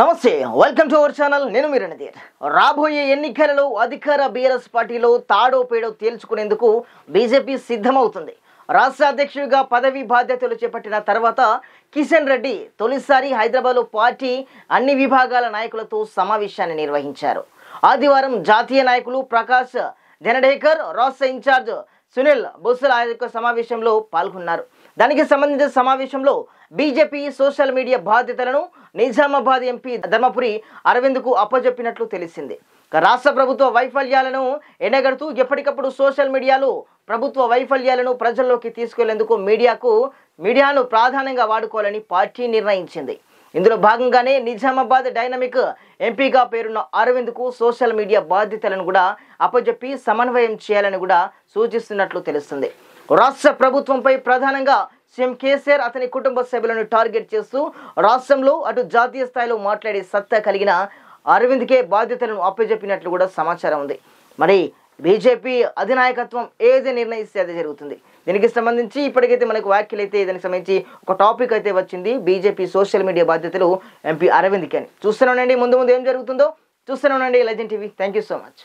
నమస్తే welcome to our channel నేను మీరణధీర్ రాబోయే ఎన్నికలలో అధికార బీఆర్ఎస్ పార్టీలో తాడో పేడో తేల్చుకునేందుకు బీజేపీ సిద్ధమవుతుంది రాష్ట్ర అధ్యక్షుడిగా పదవి బాధ్యతలు చేపట్టిన తర్వాత కిషన్ రెడ్డి తొలిసారి హైదరాబాద్ పార్టీ అన్ని విభాగాల నాయకులతో సమావేశాన్ని నిర్వహించారు ఆదివారం జాతీయ నాయకులు ప్రకాష్ జనడేకర్ రాష్ట్ర ఇన్ఛార్జ్ సునీల్ బొత్సల యొక్క సమావేశంలో పాల్గొన్నారు దానికి సంబంధించిన సమావేశంలో బీజేపీ సోషల్ మీడియా బాధ్యతలను నిజామాబాద్ ఎంపీ ధర్మపురి అరవింద్కు అప్పజెప్పినట్లు తెలిసింది రాష్ట్ర ప్రభుత్వ వైఫల్యాలను ఎండగడుతూ ఎప్పటికప్పుడు సోషల్ మీడియాలో ప్రభుత్వ వైఫల్యాలను ప్రజల్లోకి తీసుకెళ్లేందుకు మీడియాకు మీడియాను ప్రాధాన్యంగా వాడుకోవాలని పార్టీ నిర్ణయించింది ఇందులో భాగంగానే నిజామాబాద్ డైనమిక్ ఎంపీగా పేరున్న అరవింద్కు సోషల్ మీడియా బాధ్యతలను కూడా అప్పజెప్పి సమన్వయం చేయాలని కూడా సూచిస్తున్నట్లు తెలుస్తుంది రాష్ట్ర ప్రభుత్వంపై ప్రధానంగా సీఎం కేసీఆర్ అతని కుటుంబ సభ్యులను టార్గెట్ చేస్తూ రాష్ట్రంలో అటు జాతీయ స్థాయిలో మాట్లాడే సత్తా కలిగిన అరవింద్కే బాధ్యతలను అప్పజెప్పినట్లు కూడా సమాచారం ఉంది మరి బీజేపీ అధినాయకత్వం ఏది నిర్ణయిస్తే అది జరుగుతుంది దీనికి సంబంధించి ఇప్పటికైతే మనకు వ్యాఖ్యలు అయితే దానికి సంబంధించి ఒక టాపిక్ అయితే వచ్చింది బీజేపీ సోషల్ మీడియా బాధ్యతలు ఎంపీ అరవింద్ అని చూస్తూనే ఉండండి ముందు ముందు ఏం జరుగుతుందో చూస్తూనే ఉండండి legend TV thank you so much